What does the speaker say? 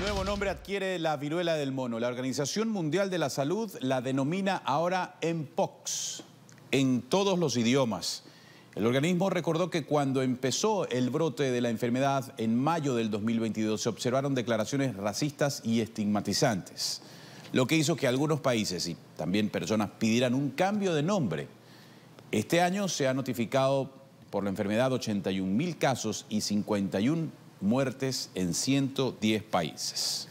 nuevo nombre adquiere la viruela del mono. La Organización Mundial de la Salud la denomina ahora MPOX en todos los idiomas. El organismo recordó que cuando empezó el brote de la enfermedad en mayo del 2022 se observaron declaraciones racistas y estigmatizantes, lo que hizo que algunos países y también personas pidieran un cambio de nombre. Este año se ha notificado por la enfermedad 81.000 casos y 51 muertes en 110 países.